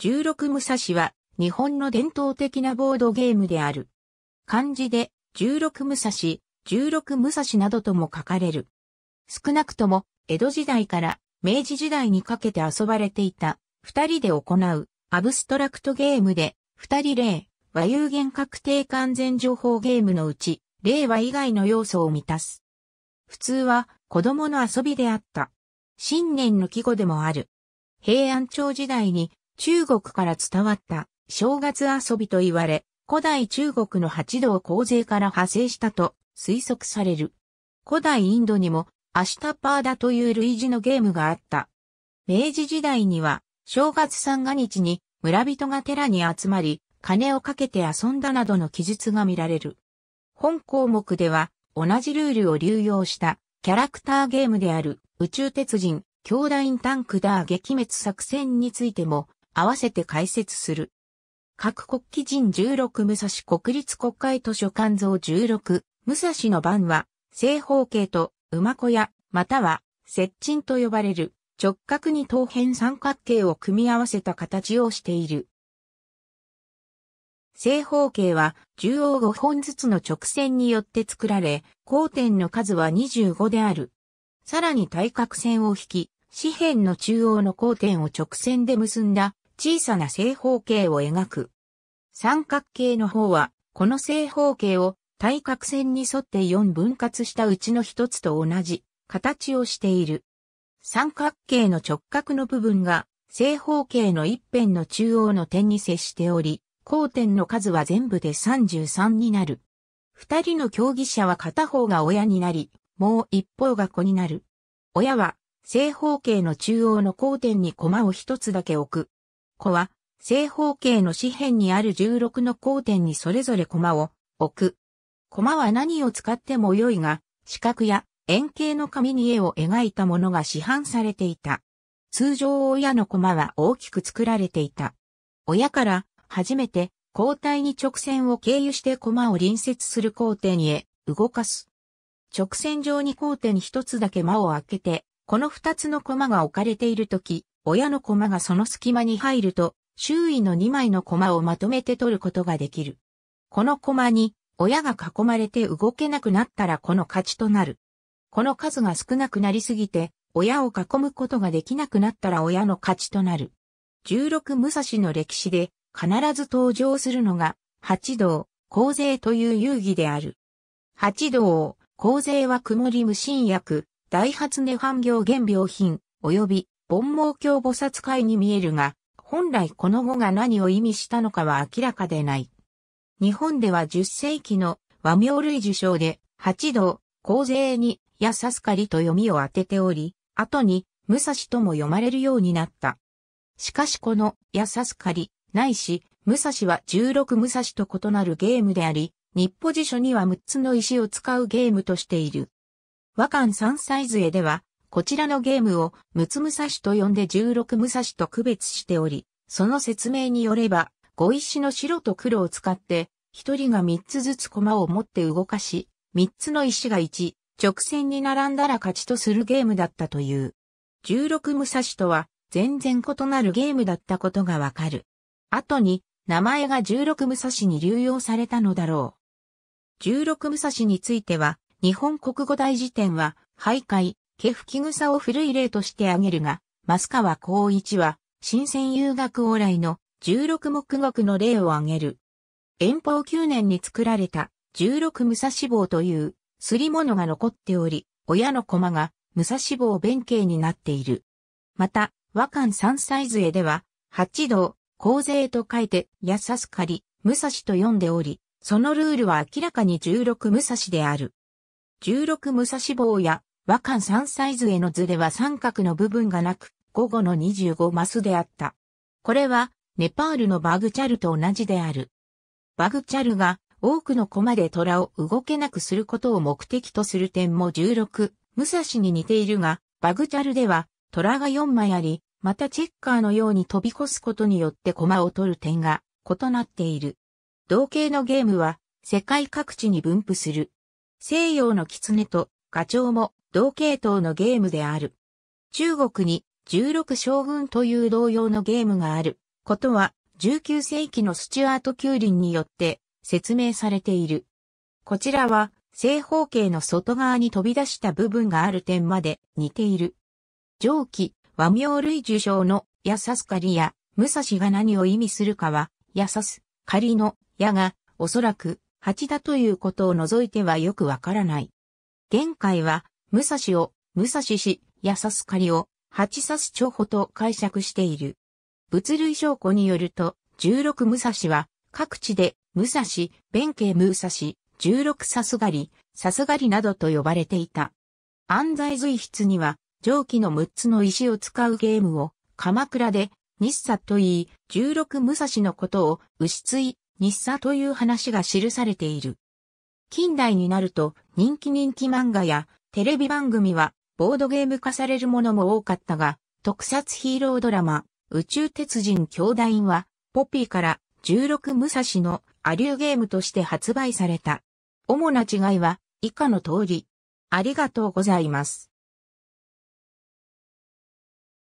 16武蔵は日本の伝統的なボードゲームである。漢字で16武蔵、16武蔵などとも書かれる。少なくとも江戸時代から明治時代にかけて遊ばれていた二人で行うアブストラクトゲームで二人例和有限確定完全情報ゲームのうち令和以外の要素を満たす。普通は子供の遊びであった。新年の季語でもある。平安朝時代に中国から伝わった正月遊びと言われ、古代中国の八道洪税から派生したと推測される。古代インドにもアシタパーダという類似のゲームがあった。明治時代には正月三が日に村人が寺に集まり、金をかけて遊んだなどの記述が見られる。本項目では同じルールを流用したキャラクターゲームである宇宙鉄人、兄弟タンクダー撃滅作戦についても合わせて開設する。各国旗人16武蔵国立国会図書館像16武蔵の番は正方形と馬小屋または接鎮と呼ばれる直角に等辺三角形を組み合わせた形をしている。正方形は中央5本ずつの直線によって作られ、交点の数は25である。さらに対角線を引き、四辺の中央の交点を直線で結んだ小さな正方形を描く。三角形の方は、この正方形を対角線に沿って4分割したうちの一つと同じ形をしている。三角形の直角の部分が正方形の一辺の中央の点に接しており、交点の数は全部で33になる。二人の競技者は片方が親になり、もう一方が子になる。親は正方形の中央の交点にコマを一つだけ置く。弧は、正方形の四辺にある16の交点にそれぞれ駒を置く。駒は何を使っても良いが、四角や円形の紙に絵を描いたものが市販されていた。通常親の駒は大きく作られていた。親から初めて交代に直線を経由して駒を隣接する交点へ動かす。直線上に交点一つだけ間を空けて、この二つの駒が置かれているとき、親の駒がその隙間に入ると、周囲の2枚の駒をまとめて取ることができる。この駒に、親が囲まれて動けなくなったらこの勝ちとなる。この数が少なくなりすぎて、親を囲むことができなくなったら親の勝ちとなる。16武蔵の歴史で必ず登場するのが、八道、洪勢という遊戯である。八道、洪勢は曇り無心薬、大発値半行原病品、及び盆毛鏡菩薩会に見えるが、本来この語が何を意味したのかは明らかでない。日本では10世紀の和名類受賞で、八道、高勢に、やさすかりと読みを当てており、後に、武蔵とも読まれるようになった。しかしこの、やさすかり、ないし、武蔵は16武蔵と異なるゲームであり、日歩辞書には6つの石を使うゲームとしている。和漢三歳杖では、こちらのゲームをムツ武蔵と呼んで16武蔵と区別しており、その説明によれば、五石の白と黒を使って、一人が三つずつ駒を持って動かし、三つの石が一、直線に並んだら勝ちとするゲームだったという。16武蔵とは全然異なるゲームだったことがわかる。後に、名前が16武蔵に流用されたのだろう。16武蔵については、日本国語大辞典は、徘徊、毛吹グ草を古い例として挙げるが、増川光一は、新鮮遊学往来の十六目国の例を挙げる。遠方九年に作られた十六武蔵坊というすり物が残っており、親の駒が武蔵坊弁慶になっている。また、和漢三歳杖では、八道、公勢と書いて、やさすかり、武蔵と読んでおり、そのルールは明らかに十六武蔵である。十六武蔵坊や和漢3サイズへのズレは三角の部分がなく、午後の25マスであった。これは、ネパールのバグチャルと同じである。バグチャルが多くのコマで虎を動けなくすることを目的とする点も16、武蔵に似ているが、バグチャルでは虎が4枚あり、またチェッカーのように飛び越すことによって駒を取る点が異なっている。同型のゲームは世界各地に分布する。西洋の狐とガチョウも同系統のゲームである。中国に16将軍という同様のゲームがあることは19世紀のスチュアート・キューリンによって説明されている。こちらは正方形の外側に飛び出した部分がある点まで似ている。上記、和名類受賞のやさすかりや、武蔵が何を意味するかは、やさす、かりの、やが、おそらく、蜂だということを除いてはよくわからない。限界は、武蔵を、武蔵氏、やさすかりを、八さす長補と解釈している。物類証拠によると、十六武蔵は、各地で、武蔵、弁慶武蔵、十六さすがり、さすがりなどと呼ばれていた。安西随筆には、上記の6つの石を使うゲームを、鎌倉で、日佐と言い、十六武蔵のことを、牛追、日佐という話が記されている。近代になると、人気人気漫画や、テレビ番組はボードゲーム化されるものも多かったが、特撮ヒーロードラマ、宇宙鉄人兄弟は、ポピーから16武蔵のアリューゲームとして発売された。主な違いは以下の通り。ありがとうございます。